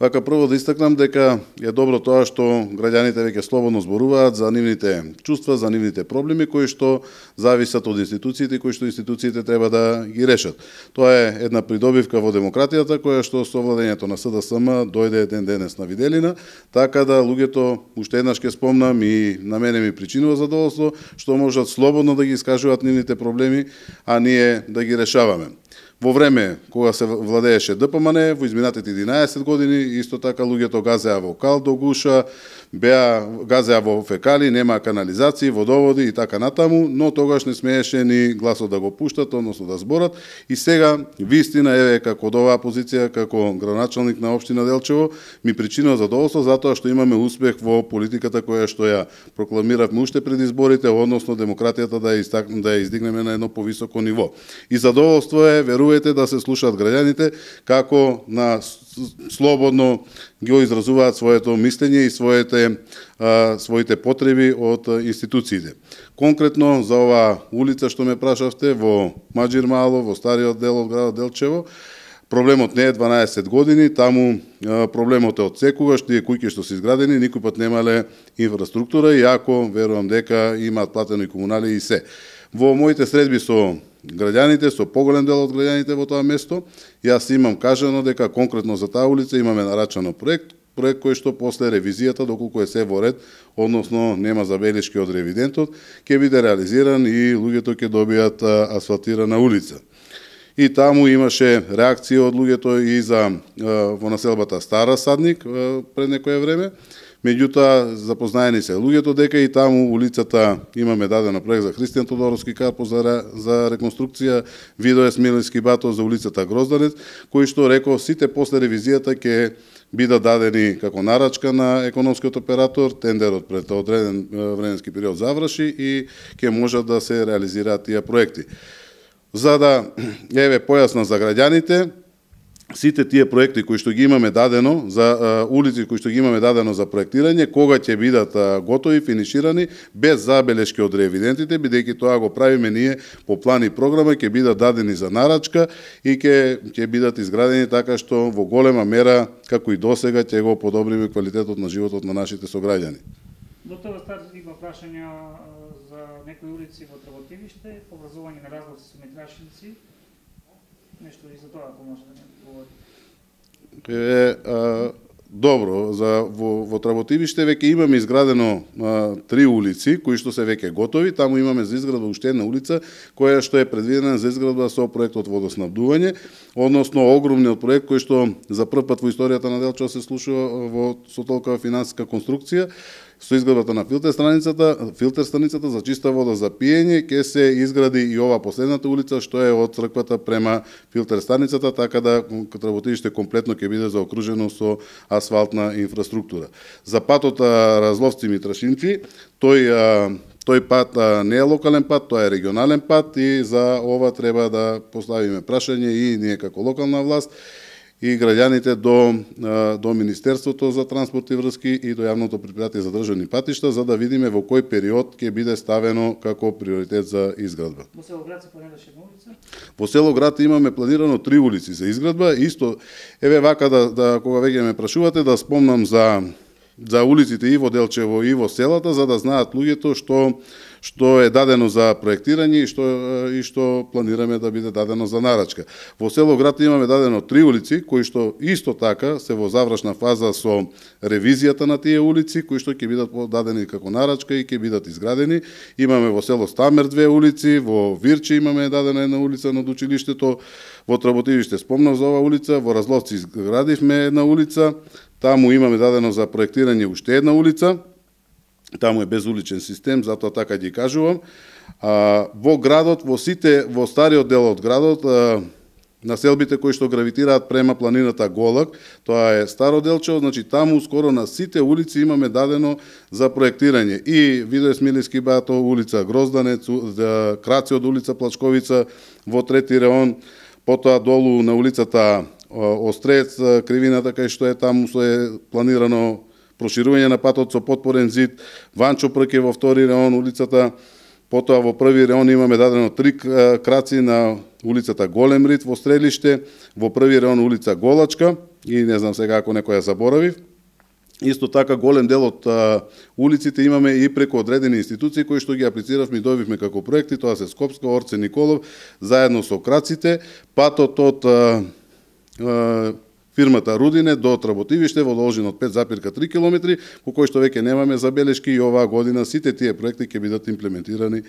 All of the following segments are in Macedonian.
Вака прво да истакнам дека е добро тоа што граѓаните веќе слободно зборуваат за нивните чувства, за нивните проблеми кои што зависат од институциите кои што институциите треба да ги решат. Тоа е една придобивка во демократијата која што со владењето на СДСМ дојде еден денес на виделина, така да луѓето уште еднаш ќе спомнам и на мене ми причинува задоволство што можат слободно да ги искажуваат нивните проблеми, а ние да ги решаваме. Во време кога се владееше ДПМН, во изминатите 11 години, исто така луѓето газеа во кал до гуша, беа газеа во фекали, нема канализации, водоводи и така натаму, но тогаш не смееше ни гласот да го пуштат, односно да зборат. И сега, вистина, еве, како од оваа позиција, како граначалник на Обштина Делчево, ми причина задоволство затоа што имаме успех во политиката која што ја прокламиравме уште пред изборите, односно демократијата да ја, да ја издигнеме на едно повисоко ниво. И задоволство е, верувам, верувате да се слушаат граѓаните како на слободно ги изразуваат своето мислење и своите а, своите потреби од институциите. Конкретно за оваа улица што ме прашавте во Маджир Мало, во стариот дел од градот Делчево, Проблемот не е 12 години, таму проблемот е од секогаш, тие куќи што се изградени, никој пат немале инфраструктура, и ако верувам дека имаат платено и комунали и се. Во моите средби со граѓаните, со поголем дел од граѓаните во тоа место, јас имам кажано дека конкретно за таа улица имаме нарачано проект, проект кој што после ревизијата, доколку е се во ред, односно нема забелешки од ревидентот, ќе биде реализиран и луѓето ќе добијат асфалтирана улица. И таму имаше реакција од луѓето и за во населбата Стара Садник пред некое време, Меѓутоа, запознаени се луѓето дека и таму улицата имаме даден проект за Христијан Тодоровски карпо за, за реконструкција, видео Смилински бато за улицата Грозданец, кои што реко сите после ревизијата ќе бидат дадени како нарачка на економскиот оператор, тендерот пред одреден временски период заврши и ќе можат да се реализираат тие проекти. За да еве појасна за граѓаните, сите тие проекти кои што ги имаме дадено за улици кои што ги имаме дадено за проектирање, кога ќе бидат готови, финиширани, без забелешки од ревидентите бидејќи тоа го правиме ние по план и програма, ќе бидат дадени за нарачка и ќе ќе бидат изградени така што во голема мера, како и досега, ќе го подобриме квалитетот на животот на нашите сограѓани. Доктор Стар има прашања за некои улици во Тработивиште, образување на разлог со метрашници, Нешто и за тоа, ако може да не Е, а, добро, за, во, во Тработивиште веќе имаме изградено а, три улици, кои што се веќе готови. Таму имаме за изградба уште една улица, која што е предвидена за изградба со проектот водоснабдување, односно огромниот проект кој што за прв пат во историјата на Делчо се слушува во со толкова финансиска конструкција Со изградбата на филтер страницата, филтер страницата за чиста вода за пиење ќе се изгради и ова последната улица што е од црквата према филтер страницата, така да работиште комплетно ќе биде заокружено со асфалтна инфраструктура. За патот Разловци Митрашинци, тој тој пат а, не е локален пат, тоа е регионален пат и за ова треба да поставиме прашање и ние како локална власт и граѓаните до, до Министерството за транспорт и врски и до Јавното предпријатие за државни патишта, за да видиме во кој период ќе биде ставено како приоритет за изградба. Во село град се планираше една улица? Во село град имаме планирано три улици за изградба. Исто, еве вака, да, да кога веќе ме прашувате, да спомнам за за улиците и во Делчево и во селата, за да знаат луѓето што што е дадено за проектирање и што и што планираме да биде дадено за нарачка. Во село град имаме дадено три улици кои што исто така се во завршна фаза со ревизијата на тие улици кои што ќе бидат дадени како нарачка и ќе бидат изградени. Имаме во село Стамер две улици, во Вирче имаме дадена една улица на училиштето, во Тработивиште спомнав за оваа улица, во Разловци изградивме една улица, таму имаме дадено за проектирање уште една улица таму е безуличен систем, затоа така ги кажувам. А, во градот, во сите, во стариот дел од градот, а, на селбите кои што гравитираат према планината Голак, тоа е старо делче, значи таму скоро на сите улици имаме дадено за проектирање. И Видоје Смилиски бато, улица Грозданец, од улица Плачковица, во трети реон, потоа долу на улицата Острец, кривината кај што е таму што е планирано проширување на патот со потпорен зид, Ванчо Прке во втори реон улицата, потоа во први реон имаме дадено три краци на улицата Голем Рит во Стрелиште, во први реон улица Голачка и не знам сега ако ја заборави. Исто така голем дел од а, улиците имаме и преку одредени институции кои што ги аплициравме и добивме како проекти, тоа се Скопска, Орце Николов, заедно со краците, патот од а, а, фирмата Рудине до отработивиште во должин од 5,3 км, по кој што веќе немаме забелешки и оваа година сите тие проекти ќе бидат имплементирани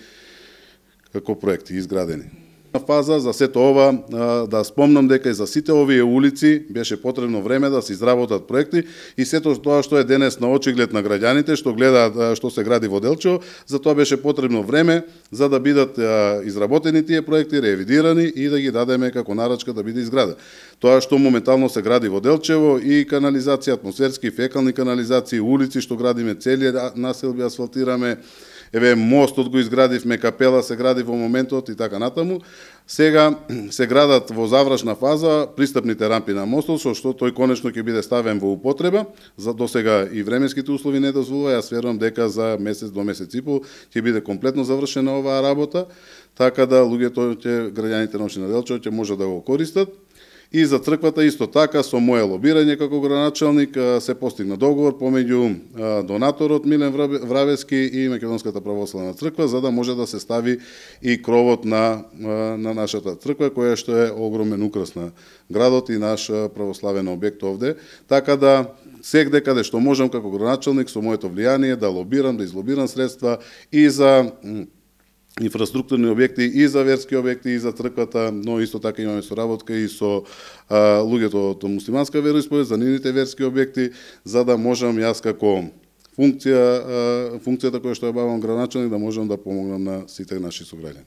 како проекти изградени фаза за сето ова да спомнам дека и за сите овие улици беше потребно време да се изработат проекти и сето тоа што е денес на очиглед на граѓаните што гледаат што се гради во Делчо, за тоа беше потребно време за да бидат изработени тие проекти, ревидирани и да ги дадеме како нарачка да биде изграден. Тоа што моментално се гради во Делчево и канализација, атмосферски фекални канализации, улици што градиме цели населби асфалтираме, еве мостот го изградивме, капела се гради во моментот и така натаму. Сега се градат во завршна фаза пристапните рампи на мостот, со што тој конечно ќе биде ставен во употреба. За до сега и временските услови не дозволуваат, јас верувам дека за месец до месец и пол ќе биде комплетно завршена оваа работа, така да луѓето ќе граѓаните на Општина Делчево ќе можат да го користат. И за црквата исто така со мое лобирање како граначелник се постигна договор помеѓу донаторот Милен Вравески и Македонската православна црква за да може да се стави и кровот на на нашата црква која што е огромен украс на градот и наш православен објект овде. Така да сегде каде што можам како граначелник со моето влијание да лобирам, да излобирам средства и за инфраструктурни објекти и за верски објекти и за црквата, но исто така имаме соработка и со а, луѓето од муслиманска вероисповед за нивните верски објекти за да можам јас како функција а, функцијата која што ја бавам градоначалник да можам да помогнам на сите наши сограѓани.